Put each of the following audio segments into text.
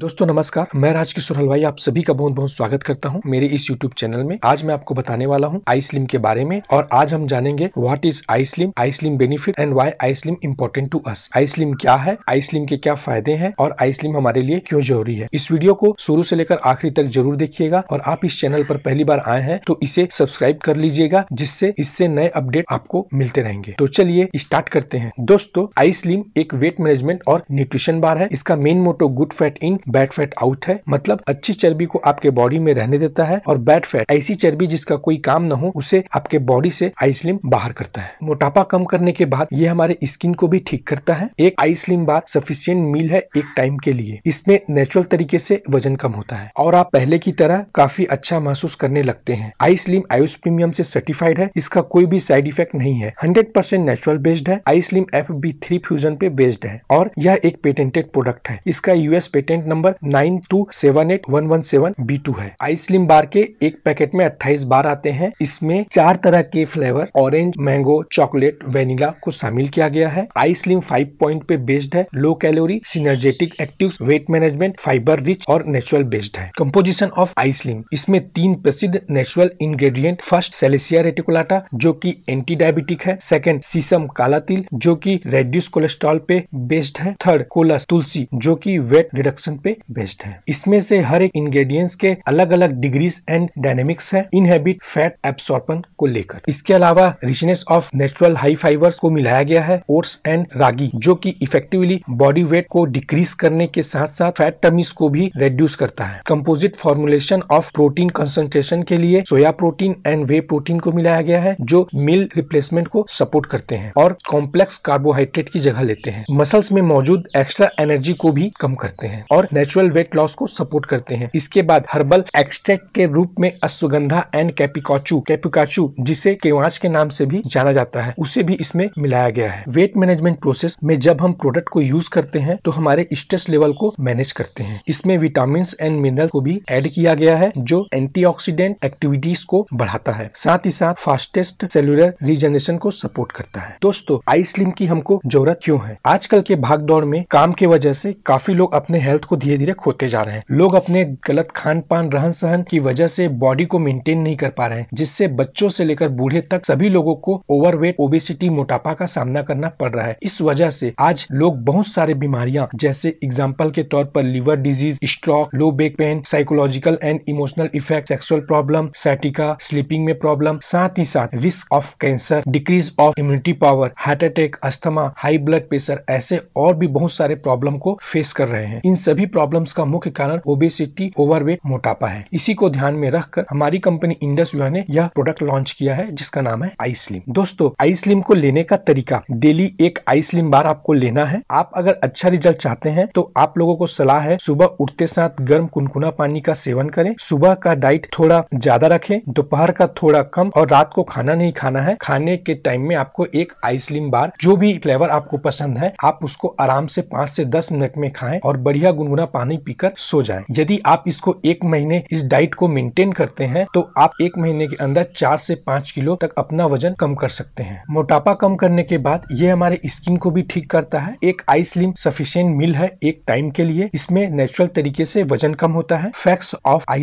दोस्तों नमस्कार मैं राज किशोर हलवाई आप सभी का बहुत बहुत स्वागत करता हूं मेरे इस YouTube चैनल में आज मैं आपको बताने वाला हूं स्लिम के बारे में और आज हम जानेंगे what is I slim benefit and why slim important to us slim क्या है स्लिम के क्या फायदे हैं और स्लिम हमारे लिए क्यों जरूरी है इस वीडियो को शुरू से लेकर आखिरी तक जरूर देखिएगा और आप इस चैनल पर पहली बार आए हैं तो इसे सब्सक्राइब कर लीजिएगा जिससे इससे नए अपडेट आपको मिलते रहेंगे तो चलिए स्टार्ट करते हैं दोस्तों स्लिम एक वेट मैनेजमेंट और न्यूट्रिशन बार है इसका main motto good fat in bad fat out है मतलब अच्छी चर्बी को आपके बॉडी में रहने देता है और बैड फैट ऐसी चर्बी जिसका कोई काम न हो उसे आपके बॉडी से आइसलिम बाहर करता है मोटापा कम करने के बाद ये हमारे स्किन को भी ठीक करता है एक आइसलिम बार सफिशियंट मील है एक टाइम के लिए इसमें नेचुरल तरीके से वजन कम होता है और आप पहले की तरह काफी अच्छा महसूस करने लगते हैं आइसलिम आयुष प्रीमियम से सर्टिफाइड है इसका कोई भी साइड इफेक्ट नहीं है हंड्रेड परसेंट नेचुरल बेस्ड है iSlim F B three fusion पे बेस्ड है और यह एक पेटेंटेड प्रोडक्ट है इसका US patent number nine two seven eight one one seven B two है आइसक्रीम बार के एक पैकेट में अट्ठाईस बार आते हैं इसमें चार तरह के flavour orange mango chocolate vanilla को शामिल किया गया है आइसक्रीम फाइव पॉइंट पे बेस्ड है low calorie synergetic active weight management fibre rich और नेचुरल बेस्ड है कम्पोजिशन ऑफ आइसक्रीम इसमें तीन प्रसिद्ध natural ingredient first Salacia reticulata जो की एंटी डायबिटिक है सेकेंड सीसम काला तिल जो की रेड्यूस कोलेस्ट्रॉल पे बेस्ड है थर्ड कोलस तुलसी जो की वेट रिडक्शन पे बेस्ड है इसमें से हर एक इंग्रेडिएंट्स के अलग अलग डिग्रीज एंड डायनेमिक्स है इनहेबिट फैट एब्सॉर्पन को लेकर इसके अलावा richness of natural high fibres को मिलाया गया है ओट्स एंड रागी जो कि इफेक्टिवली बॉडी वेट को डिक्रीज करने के साथ साथ फैट टमीज को भी रेड्यूस करता है composite formulation of protein concentration के लिए soya protein and whey protein को मिलाया गया है जो मिल रिप्लेसमेंट को सपोर्ट करते हैं और कॉम्प्लेक्स कार्बोहाइड्रेट की जगह लेते हैं मसल्स में मौजूद एक्स्ट्रा एनर्जी को भी कम करते हैं और नेचुरल वेट लॉस को सपोर्ट करते हैं इसके बाद हर्बल एक्सट्रैक्ट के रूप में अश्वगंधा एंड कैपिकॉचू कैपिकाचू जिसे केवाच के नाम से भी जाना जाता है उसे भी इसमें मिलाया गया है वेट मैनेजमेंट प्रोसेस में जब हम प्रोडक्ट को यूज करते हैं तो हमारे स्ट्रेस लेवल को मैनेज करते हैं इसमें विटामिन एंड मिनरल को भी एड किया गया है जो एंटीऑक्सीडेंट एक्टिविटीज को बढ़ाता है साथ ही साथ फास्टेस्ट सेलुलर रिजनरेशन को सपोर्ट करता है दोस्तों आई स्लिम की हमको जरूरत क्यों है आजकल के भाग दौड़ में काम के वजह से काफी लोग अपने हेल्थ को धीरे धीरे खोते जा रहे हैं लोग अपने गलत खान पान रहन सहन की वजह से बॉडी को मेंटेन नहीं कर पा रहे हैं जिससे बच्चों से लेकर बूढ़े तक सभी लोगों को ओवरवेट ओबेसिटी मोटापा का सामना करना पड़ रहा है इस वजह से आज लोग बहुत सारे बीमारियां जैसे एग्जाम्पल के तौर पर liver disease stroke low back pain psychological and emotional effect sexual problem sciatica sleeping में प्रॉब्लम साथ ही साथ risk of cancer decrease of immunity power heart attack asthma high blood pressure ऐसे और भी बहुत सारे प्रॉब्लम को फेस कर रहे हैं इन सभी सभी प्रॉब्लम्स का मुख्य कारण ओबेसिटी ओवरवेट मोटापा है इसी को ध्यान में रखकर हमारी कंपनी इंडस ने यह प्रोडक्ट लॉन्च किया है जिसका नाम है आइसलिम दोस्तों आइसलिम को लेने का तरीका डेली एक आइसलिम बार आपको लेना है आप अगर अच्छा रिजल्ट चाहते हैं तो आप लोगों को सलाह है सुबह उठते साथ गर्म कुनकुना पानी का सेवन करें सुबह का डाइट थोड़ा ज्यादा रखें दोपहर का थोड़ा कम और रात को खाना नहीं खाना है खाने के टाइम में आपको एक आइसलिम बार जो भी फ्लेवर आपको पसंद है आप उसको आराम से पाँच से दस मिनट में खाएं और बढ़िया गुण गुनगुना पानी पीकर सो जाए यदि आप इसको एक महीने इस डाइट को मेंटेन करते हैं तो आप एक महीने के अंदर चार से पाँच किलो तक अपना वजन कम कर सकते हैं मोटापा कम करने के बाद ये हमारे स्किन को भी ठीक करता है एक आई सफिशियंट मिल है एक टाइम के लिए इसमें नेचुरल तरीके से वजन कम होता है फैक्स ऑफ आई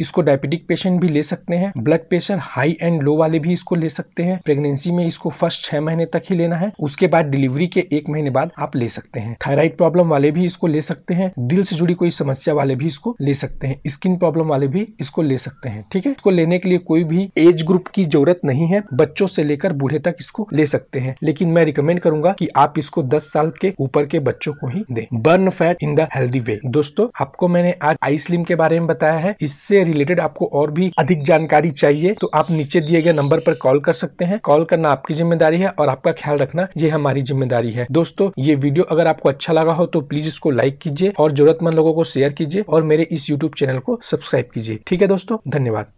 इसको डायबिटिक पेशेंट भी ले सकते हैं blood pressure high and low वाले भी इसको ले सकते हैं प्रेगनेंसी में इसको फर्स्ट छह महीने तक ही लेना है उसके बाद डिलीवरी के एक महीने बाद आप ले सकते हैं थायराइड प्रॉब्लम वाले भी इसको ले सकते हैं दिल से जुड़ी कोई समस्या वाले भी इसको ले सकते हैं स्किन प्रॉब्लम वाले भी इसको ले सकते हैं ठीक है इसको लेने के लिए कोई भी एज ग्रुप की जरूरत नहीं है बच्चों से लेकर बूढ़े तक इसको ले सकते हैं लेकिन मैं रिकमेंड करूंगा कि आप इसको 10 साल के ऊपर के बच्चों को ही दें burn fat in the healthy way दोस्तों आपको मैंने आज आई स्लिम के बारे में बताया है इससे रिलेटेड आपको और भी अधिक जानकारी चाहिए तो आप नीचे दिए गए नंबर पर कॉल कर सकते हैं कॉल करना आपकी जिम्मेदारी है और आपका ख्याल रखना ये हमारी जिम्मेदारी है दोस्तों ये वीडियो अगर आपको अच्छा लगा हो तो प्लीज इसको लाइक कीजिए और जरूरतमंद लोगों को शेयर कीजिए और मेरे इस यूट्यूब चैनल को सब्सक्राइब कीजिए ठीक है दोस्तों धन्यवाद